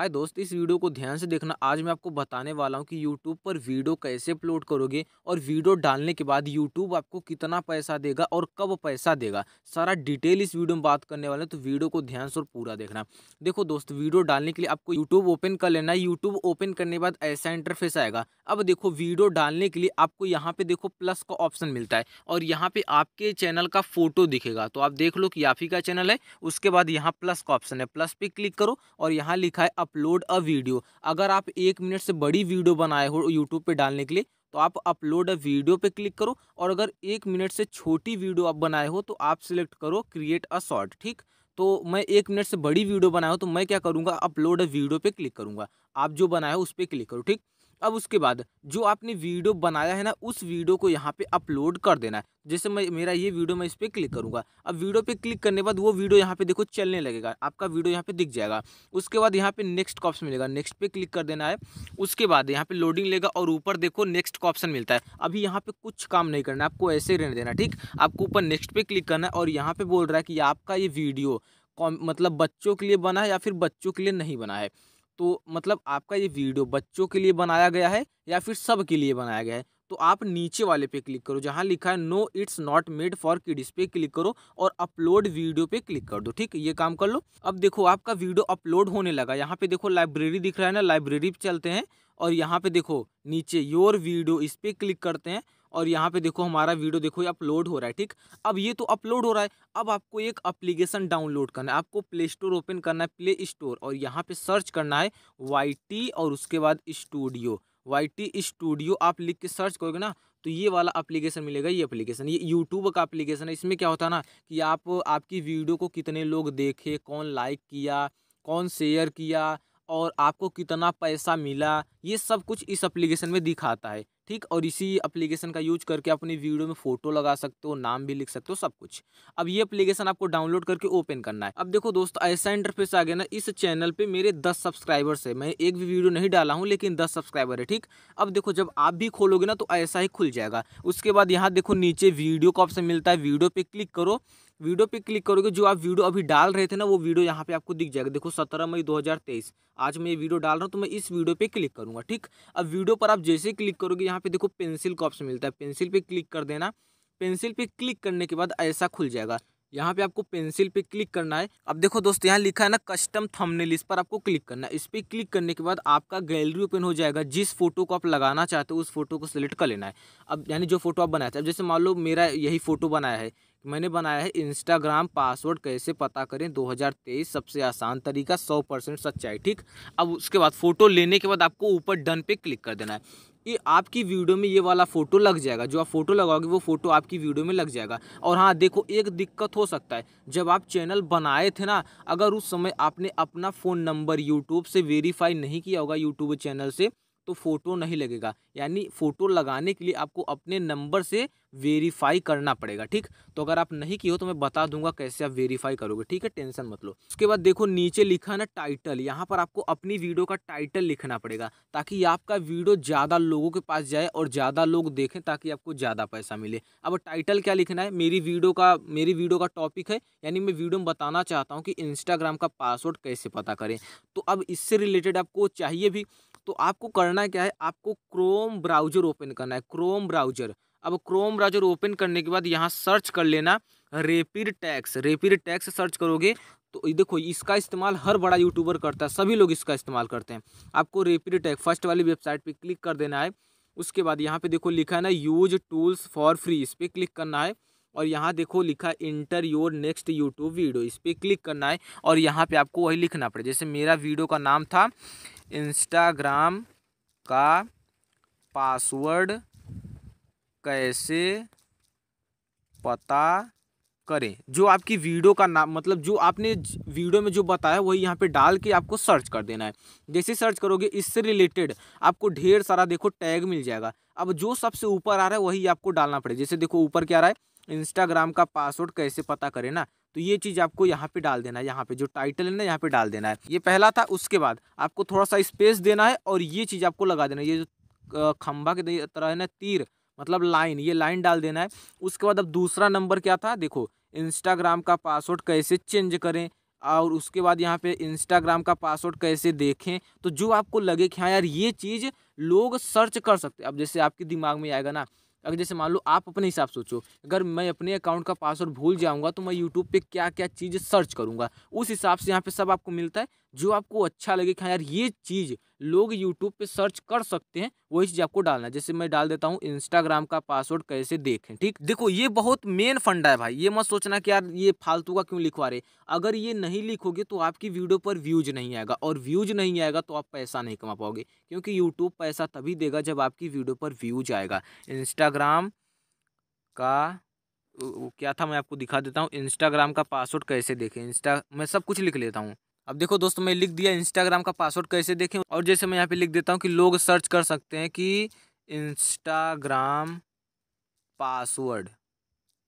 हाय दोस्त इस वीडियो को ध्यान से देखना आज मैं आपको बताने वाला हूँ कि यूट्यूब पर वीडियो कैसे अपलोड करोगे और वीडियो डालने के बाद यूट्यूब आपको कितना पैसा देगा और कब पैसा देगा सारा डिटेल इस वीडियो में बात करने वाले हैं तो वीडियो को ध्यान से और पूरा देखना देखो दोस्त वीडियो डालने के लिए आपको यूट्यूब ओपन कर लेना है यूट्यूब ओपन करने के बाद ऐसा इंटरफेस आएगा अब देखो वीडियो डालने के लिए आपको यहाँ पे देखो प्लस का ऑप्शन मिलता है और यहाँ पे आपके चैनल का फोटो दिखेगा तो आप देख लो कि आप का चैनल है उसके बाद यहाँ प्लस का ऑप्शन है प्लस पे क्लिक करो और यहाँ लिखा है अपलोड अ वीडियो अगर आप एक मिनट से बड़ी वीडियो बनाए हो यूट्यूब पे डालने के लिए तो आप अपलोड अ वीडियो पे क्लिक करो और अगर एक मिनट से छोटी वीडियो आप बनाए हो तो आप सिलेक्ट करो क्रिएट अ शॉर्ट ठीक तो मैं एक मिनट से बड़ी वीडियो बनाया हूँ तो मैं क्या करूँगा अपलोड अ वीडियो पे क्लिक करूँगा आप जो बनाए हो उस पर क्लिक करो ठीक अब उसके बाद जो आपने वीडियो बनाया है ना उस वीडियो को यहाँ पे अपलोड कर देना है जैसे मैं मेरा ये वीडियो मैं इस पर क्लिक करूँगा अब वीडियो पे क्लिक करने बाद वो वीडियो यहाँ पे देखो चलने लगेगा आपका वीडियो यहाँ पे दिख जाएगा उसके बाद यहाँ पे नेक्स्ट ऑप्शन मिलेगा नेक्स्ट पे क्लिक कर देना है उसके बाद यहाँ पे लोडिंग लेगा और ऊपर देखो नेक्स्ट का ऑप्शन मिलता है अभी यहाँ पे कुछ काम नहीं करना आपको ऐसे ही रहने देना ठीक आपको ऊपर नेक्स्ट पे क्लिक करना है और यहाँ पे बोल रहा है कि आपका ये वीडियो मतलब बच्चों के लिए बना है या फिर बच्चों के लिए नहीं बना है तो मतलब आपका ये वीडियो बच्चों के लिए बनाया गया है या फिर सब के लिए बनाया गया है तो आप नीचे वाले पे क्लिक करो जहाँ लिखा है no it's not made for kids पे क्लिक करो और अपलोड वीडियो पे क्लिक कर दो ठीक ये काम कर लो अब देखो आपका वीडियो अपलोड होने लगा यहाँ पे देखो लाइब्रेरी दिख रहा है ना लाइब्रेरी पे चलते हैं और यहाँ पे देखो नीचे योर वीडियो इस पर क्लिक करते हैं और यहाँ पे देखो हमारा वीडियो देखो ये अपलोड हो रहा है ठीक अब ये तो अपलोड हो रहा है अब आपको एक अप्लीकेशन डाउनलोड करना है आपको प्ले स्टोर ओपन करना है प्ले स्टोर और यहाँ पे सर्च करना है वाई और उसके बाद स्टूडियो वाई स्टूडियो आप लिख के सर्च करोगे ना तो ये वाला अप्लीकेशन मिलेगा ये अप्लीकेशन ये यूट्यूब का अप्लीकेशन है इसमें क्या होता है ना कि आप आपकी वीडियो को कितने लोग देखे कौन लाइक किया कौन शेयर किया और आपको कितना पैसा मिला ये सब कुछ इस एप्लीकेशन में दिखाता है ठीक और इसी एप्लीकेशन का यूज करके अपनी वीडियो में फोटो लगा सकते हो नाम भी लिख सकते हो सब कुछ अब ये एप्लीकेशन आपको डाउनलोड करके ओपन करना है अब देखो दोस्तों ऐसा इंटरफेस आ गया ना इस चैनल पे मेरे दस सब्सक्राइबर्स है मैं एक भी वीडियो नहीं डाला हूँ लेकिन दस सब्सक्राइबर है ठीक अब देखो जब आप भी खोलोगे ना तो ऐसा ही खुल जाएगा उसके बाद यहाँ देखो नीचे वीडियो का ऑप्शन मिलता है वीडियो पर क्लिक करो वीडियो पे क्लिक करोगे जो आप वीडियो अभी डाल रहे थे ना वो वीडियो यहाँ पे आपको दिख जाएगा देखो सत्रह मई 2023 आज मैं ये वीडियो डाल रहा हूँ तो मैं इस वीडियो पे क्लिक करूँगा ठीक अब वीडियो पर आप जैसे क्लिक करोगे यहाँ पे देखो पेंसिल का ऑप्शन मिलता है पेंसिल पे क्लिक कर देना पेंसिल पे क्लिक करने के बाद ऐसा खुल जाएगा यहाँ पे आपको पेंसिल पे क्लिक करना है अब देखो दोस्त यहाँ लिखा है ना कस्टम थंबनेल इस पर आपको क्लिक करना है इस पर क्लिक करने के बाद आपका गैलरी ओपन हो जाएगा जिस फोटो को आप लगाना चाहते हो उस फोटो को सिलेक्ट कर लेना है अब यानी जो फोटो आप बनाए थे अब जैसे मान लो मेरा यही फोटो बनाया है तो मैंने बनाया है इंस्टाग्राम पासवर्ड कैसे पता करें 2023 सबसे आसान तरीका 100 परसेंट सच्चाई ठीक अब उसके बाद फ़ोटो लेने के बाद आपको ऊपर डन पे क्लिक कर देना है ये आपकी वीडियो में ये वाला फ़ोटो लग जाएगा जो आप फ़ोटो लगाओगे वो फ़ोटो आपकी वीडियो में लग जाएगा और हाँ देखो एक दिक्कत हो सकता है जब आप चैनल बनाए थे ना अगर उस समय आपने अपना फ़ोन नंबर यूट्यूब से वेरीफाई नहीं किया होगा यूट्यूब चैनल से तो फ़ोटो नहीं लगेगा यानी फ़ोटो लगाने के लिए आपको अपने नंबर से वेरीफाई करना पड़ेगा ठीक तो अगर आप नहीं किए हो तो मैं बता दूंगा कैसे आप वेरीफाई करोगे ठीक है टेंशन मत लो उसके बाद देखो नीचे लिखा ना टाइटल यहाँ पर आपको अपनी वीडियो का टाइटल लिखना पड़ेगा ताकि आपका वीडियो ज़्यादा लोगों के पास जाए और ज़्यादा लोग देखें ताकि आपको ज़्यादा पैसा मिले अब टाइटल क्या लिखना है मेरी वीडियो का मेरी वीडियो का टॉपिक है यानी मैं वीडियो में बताना चाहता हूँ कि इंस्टाग्राम का पासवर्ड कैसे पता करें तो अब इससे रिलेटेड आपको चाहिए भी तो आपको करना क्या है आपको क्रोम ब्राउजर ओपन करना है क्रोम ब्राउजर अब क्रोम ब्राउजर ओपन करने के बाद यहाँ सर्च कर लेना rapid tags rapid tags search करोगे तो देखो इसका इस्तेमाल हर बड़ा यूट्यूबर करता है सभी लोग इसका इस्तेमाल करते हैं आपको रेपिड टैक्स फर्स्ट वाली वेबसाइट पर क्लिक कर देना है उसके बाद यहाँ पे देखो लिखा है ना यूज टूल्स फॉर फ्री इस पर क्लिक करना है और यहाँ देखो लिखा enter your next YouTube video इस पर क्लिक करना है और यहाँ पे आपको वही लिखना पड़े जैसे मेरा वीडियो का नाम था इंस्टाग्राम का पासवर्ड कैसे पता करें जो आपकी वीडियो का नाम मतलब जो आपने वीडियो में जो बताया वही यहाँ पे डाल के आपको सर्च कर देना है जैसे सर्च करोगे इससे रिलेटेड आपको ढेर सारा देखो टैग मिल जाएगा अब जो सबसे ऊपर आ रहा है वही आपको डालना पड़ेगा जैसे देखो ऊपर क्या आ रहा है इंस्टाग्राम का पासवर्ड कैसे पता करें ना तो ये चीज़ आपको यहाँ पे डाल देना है यहाँ पे जो टाइटल है ना यहाँ पे डाल देना है ये पहला था उसके बाद आपको थोड़ा सा स्पेस देना है और ये चीज़ आपको लगा देना है ये जो खंभा की तरह है ना तीर मतलब लाइन ये लाइन डाल देना है उसके बाद अब दूसरा नंबर क्या था देखो इंस्टाग्राम का पासवर्ड कैसे चेंज करें और उसके बाद यहाँ पे इंस्टाग्राम का पासवर्ड कैसे देखें तो जो आपको लगे कि हाँ यार ये चीज़ लोग सर्च कर सकते अब जैसे आपके दिमाग में आएगा ना अगर जैसे मान लो आप अपने हिसाब सोचो अगर मैं अपने अकाउंट का पासवर्ड भूल जाऊंगा तो मैं यूट्यूब पे क्या क्या चीज़ सर्च करूंगा उस हिसाब से यहाँ पे सब आपको मिलता है जो आपको अच्छा लगे कि हाँ यार ये चीज़ लोग यूट्यूब पे सर्च कर सकते हैं वही चीज़ आपको डालना है जैसे मैं डाल देता हूँ इंस्टाग्राम का पासवर्ड कैसे देखें ठीक देखो ये बहुत मेन फंडा है भाई ये मत सोचना कि यार ये फालतू का क्यों लिखवा रहे अगर ये नहीं लिखोगे तो आपकी वीडियो पर व्यूज नहीं आएगा और व्यूज नहीं आएगा तो आप पैसा नहीं कमा पाओगे क्योंकि यूट्यूब पैसा तभी देगा जब आपकी वीडियो पर व्यूज आएगा इंस्टाग्राम का क्या था मैं आपको दिखा देता हूँ इंस्टाग्राम का पासवर्ड कैसे देखें इंस्टा मैं सब कुछ लिख लेता हूँ अब देखो दोस्तों मैं लिख दिया इंस्टाग्राम का पासवर्ड कैसे देखें और जैसे मैं यहाँ पे लिख देता हूँ कि लोग सर्च कर सकते हैं कि इंस्टाग्राम पासवर्ड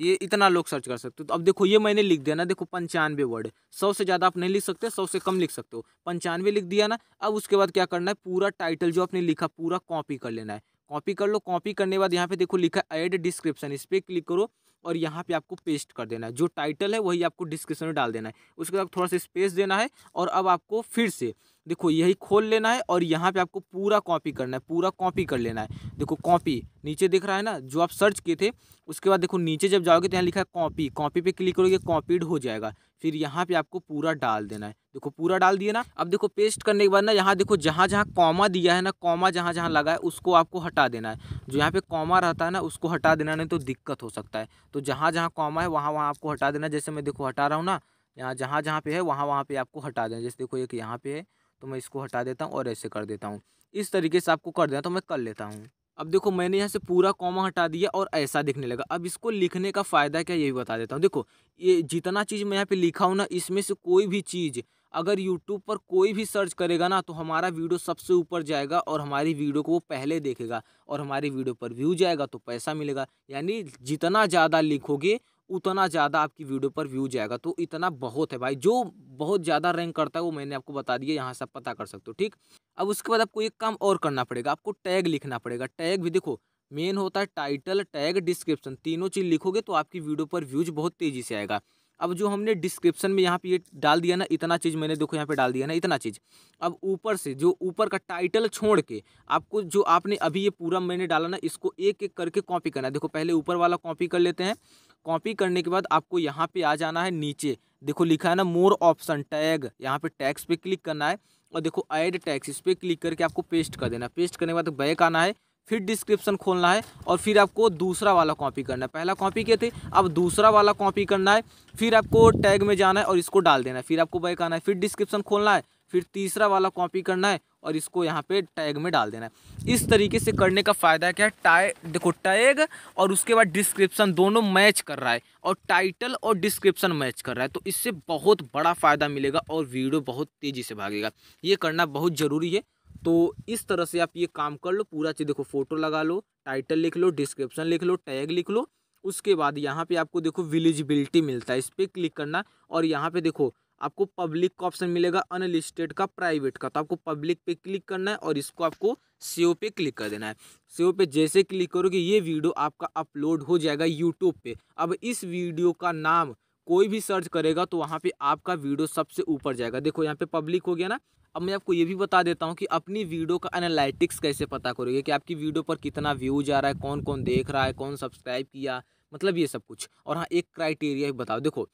ये इतना लोग सर्च कर सकते हो तो अब देखो ये मैंने लिख दिया ना देखो पंचानवे वर्ड सौ से ज़्यादा आप नहीं लिख सकते सौ से कम लिख सकते हो पंचानवे लिख दिया ना अब उसके बाद क्या करना है पूरा टाइटल जो आपने लिखा पूरा कॉपी कर लेना है कॉपी कर लो कॉपी करने बाद यहाँ पे देखो लिखा ऐड डिस्क्रिप्शन इस पर क्लिक करो और यहाँ पे आपको पेस्ट कर देना है जो टाइटल है वही आपको डिस्क्रिप्शन में डाल देना है उसके बाद थोड़ा सा स्पेस देना है और अब आपको फिर से देखो यही खोल लेना है और यहाँ पे आपको पूरा कॉपी करना है पूरा कॉपी कर लेना है देखो कॉपी नीचे दिख रहा है ना जो आप सर्च किए थे उसके बाद देखो नीचे जब जाओगे तो यहाँ लिखा है कॉपी कॉपी पे क्लिक करोगे कॉपीड हो जाएगा फिर यहाँ पे आपको पूरा डाल देना है देखो पूरा डाल दिए ना अब देखो पेस्ट करने के बाद ना यहाँ देखो जहाँ जहाँ कॉमा दिया है ना कॉमा जहाँ जहाँ लगा है उसको आपको हटा देना है जो यहाँ पे कॉमा रहता है ना उसको हटा देना नहीं तो दिक्कत हो सकता है तो जहाँ जहाँ कॉमा है वहाँ वहाँ आपको हटा देना जैसे मैं देखो हटा रहा हूँ ना यहाँ जहाँ जहाँ पे है वहाँ वहाँ पे आपको हटा देना जैसे देखो एक यहाँ पे है तो मैं इसको हटा देता हूँ और ऐसे कर देता हूँ इस तरीके से आपको कर देना तो मैं कर लेता हूँ अब देखो मैंने यहाँ से पूरा कॉमा हटा दिया और ऐसा दिखने लगा अब इसको लिखने का फ़ायदा क्या ये भी बता देता हूँ देखो ये जितना चीज़ मैं यहाँ पे लिखा हूँ ना इसमें से कोई भी चीज़ अगर यूट्यूब पर कोई भी सर्च करेगा ना तो हमारा वीडियो सबसे ऊपर जाएगा और हमारी वीडियो को वो पहले देखेगा और हमारी वीडियो पर व्यू जाएगा तो पैसा मिलेगा यानी जितना ज़्यादा लिखोगे उतना ज़्यादा आपकी वीडियो पर व्यूज जाएगा तो इतना बहुत है भाई जो बहुत ज़्यादा रैंक करता है वो मैंने आपको बता दिया यहाँ से आप पता कर सकते हो ठीक अब उसके बाद आपको एक काम और करना पड़ेगा आपको टैग लिखना पड़ेगा टैग भी देखो मेन होता है टाइटल टैग डिस्क्रिप्शन तीनों चीज़ लिखोगे तो आपकी वीडियो पर व्यूज बहुत तेज़ी से आएगा अब जो हमने डिस्क्रिप्शन में यहाँ पे ये डाल दिया ना इतना चीज़ मैंने देखो यहाँ पे डाल दिया ना इतना चीज़ अब ऊपर से जो ऊपर का टाइटल छोड़ के आपको जो आपने अभी ये पूरा मैंने डाला ना इसको एक एक करके कॉपी करना है देखो पहले ऊपर वाला कॉपी कर लेते हैं कॉपी करने के बाद आपको यहाँ पर आ जाना है नीचे देखो लिखा है ना मोर ऑप्शन टैग यहाँ पर टैक्स पे क्लिक करना है और देखो ऐड टैक्स इस पर क्लिक करके आपको पेस्ट कर देना पेस्ट करने के बाद बैक आना है फिर डिस्क्रिप्शन खोलना है और फिर आपको दूसरा वाला कॉपी करना है पहला कॉपी किए थे अब दूसरा वाला कॉपी करना है फिर आपको टैग में जाना है और इसको डाल देना है फिर आपको बैक आना है फिर डिस्क्रिप्शन खोलना है फिर तीसरा वाला कॉपी करना है और इसको यहाँ पे टैग में डाल देना है इस तरीके से करने का फ़ायदा क्या है टाइग देखो टैग और उसके बाद डिस्क्रिप्शन दोनों मैच कर रहा है और टाइटल और डिस्क्रिप्शन मैच कर रहा है तो इससे बहुत बड़ा फ़ायदा मिलेगा और वीडियो बहुत तेज़ी से भागेगा ये करना बहुत ज़रूरी है तो इस तरह से आप ये काम कर लो पूरा चीज़ देखो फोटो लगा लो टाइटल लिख लो डिस्क्रिप्शन लिख लो टैग लिख लो उसके बाद यहाँ पे आपको देखो विलिजिबिलिटी मिलता है इस पर क्लिक करना और यहाँ पे देखो आपको पब्लिक का ऑप्शन मिलेगा अनलिस्टेड का प्राइवेट का तो आपको पब्लिक पे क्लिक करना है और इसको आपको सेव e पे क्लिक कर देना है सेव e पे जैसे क्लिक करोगे ये वीडियो आपका अपलोड हो जाएगा यूट्यूब पे अब इस वीडियो का नाम कोई भी सर्च करेगा तो वहाँ पे आपका वीडियो सबसे ऊपर जाएगा देखो यहाँ पे पब्लिक हो गया ना अब मैं आपको ये भी बता देता हूँ कि अपनी वीडियो का एनालिटिक्स कैसे पता करोगे कि आपकी वीडियो पर कितना व्यूज आ रहा है कौन कौन देख रहा है कौन सब्सक्राइब किया मतलब ये सब कुछ और हाँ एक क्राइटेरिया भी बताओ देखो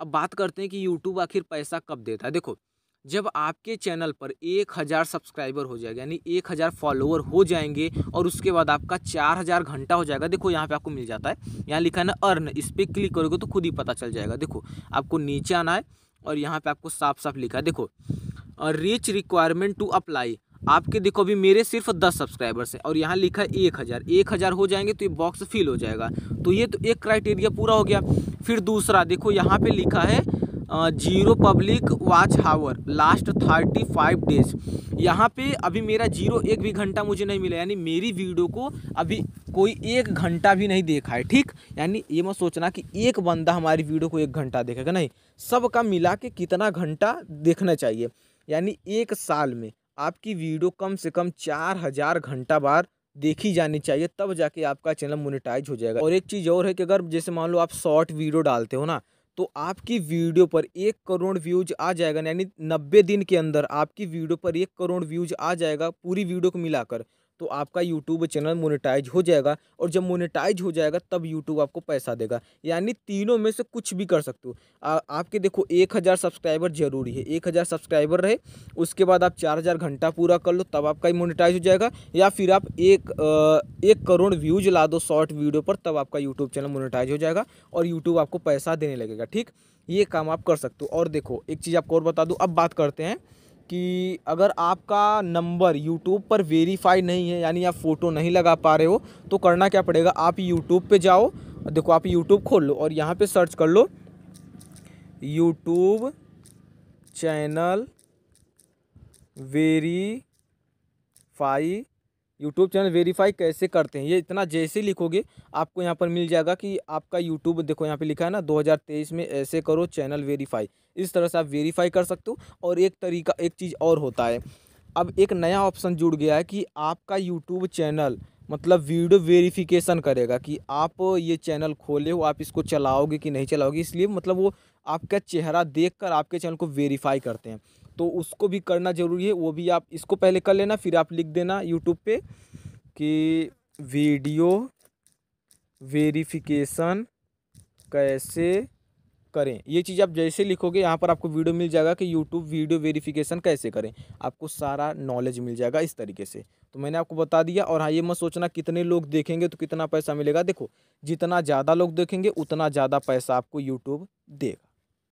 अब बात करते हैं कि यूट्यूब आखिर पैसा कब देता है देखो जब आपके चैनल पर एक हज़ार सब्सक्राइबर हो जाएगा यानी एक हज़ार फॉलोअर हो जाएंगे और उसके बाद आपका चार हज़ार घंटा हो जाएगा देखो यहाँ पे आपको मिल जाता है यहाँ लिखा है ना अर्न इस पर क्लिक करोगे तो खुद ही पता चल जाएगा देखो आपको नीचे आना है और यहाँ पे आपको साफ साफ लिखा है देखो और रीच रिक्वायरमेंट टू अप्लाई आपके देखो अभी मेरे सिर्फ दस सब्सक्राइबर्स हैं और यहाँ लिखा है एक हज़ार एक हज़ार हो जाएंगे तो ये बॉक्स फिल हो जाएगा तो ये तो एक क्राइटेरिया पूरा हो गया फिर दूसरा देखो यहाँ पे लिखा है zero public watch hours last thirty five days यहाँ पे अभी मेरा जीरो एक भी घंटा मुझे नहीं मिला यानी मेरी वीडियो को अभी कोई एक घंटा भी नहीं देखा है ठीक यानी ये मत सोचना कि एक बंदा हमारी वीडियो को एक घंटा देखेगा नहीं सबका मिला के कितना घंटा देखना चाहिए यानी एक साल में आपकी वीडियो कम से कम चार हज़ार घंटा बार देखी जानी चाहिए तब जाके आपका चैनल मोनेटाइज हो जाएगा और एक चीज़ और है कि अगर जैसे मान लो आप शॉर्ट वीडियो डालते हो ना तो आपकी वीडियो पर एक करोड़ व्यूज आ जाएगा यानी नब्बे दिन के अंदर आपकी वीडियो पर एक करोड़ व्यूज आ जाएगा पूरी वीडियो को मिलाकर तो आपका यूट्यूब चैनल मोनेटाइज हो जाएगा और जब मोनेटाइज हो जाएगा तब यूट्यूब आपको पैसा देगा यानी तीनों में से कुछ भी कर सकते हो आपके देखो एक हज़ार सब्सक्राइबर जरूरी है एक हज़ार सब्सक्राइबर रहे उसके बाद आप चार हज़ार घंटा पूरा कर लो तब आपका मोनेटाइज हो जाएगा या फिर आप एक एक करोड़ व्यूज ला दो शॉर्ट वीडियो पर तब आपका यूट्यूब चैनल मोनिटाइज हो जाएगा और यूट्यूब आपको पैसा देने लगेगा ठीक ये काम आप कर सकते हो और देखो एक चीज़ आपको और बता दूँ अब बात करते हैं कि अगर आपका नंबर यूट्यूब पर वेरीफाई नहीं है यानी आप फ़ोटो नहीं लगा पा रहे हो तो करना क्या पड़ेगा आप यूट्यूब पे जाओ देखो आप यूट्यूब खोल लो और यहाँ पे सर्च कर लो YouTube channel verify YouTube channel verify कैसे करते हैं ये इतना जैसे लिखोगे आपको यहाँ पर मिल जाएगा कि आपका यूट्यूब देखो यहाँ पे लिखा है ना 2023 में ऐसे करो चैनल वेरीफाई इस तरह से आप वेरीफाई कर सकते हो और एक तरीका एक चीज़ और होता है अब एक नया ऑप्शन जुड़ गया है कि आपका यूट्यूब चैनल मतलब वीडियो वेरीफिकेशन करेगा कि आप ये चैनल खोले हो आप इसको चलाओगे कि नहीं चलाओगे इसलिए मतलब वो आपका चेहरा देखकर आपके चैनल को वेरीफाई करते हैं तो उसको भी करना ज़रूरी है वो भी आप इसको पहले कर लेना फिर आप लिख देना यूट्यूब पे कि वीडियो वेरिफिकेशन कैसे करें ये चीज़ आप जैसे लिखोगे यहाँ पर आपको वीडियो मिल जाएगा कि यूट्यूब वीडियो वेरिफिकेशन कैसे करें आपको सारा नॉलेज मिल जाएगा इस तरीके से तो मैंने आपको बता दिया और हाँ ये मत सोचना कितने लोग देखेंगे तो कितना पैसा मिलेगा देखो जितना ज़्यादा लोग देखेंगे उतना ज़्यादा पैसा आपको यूट्यूब देगा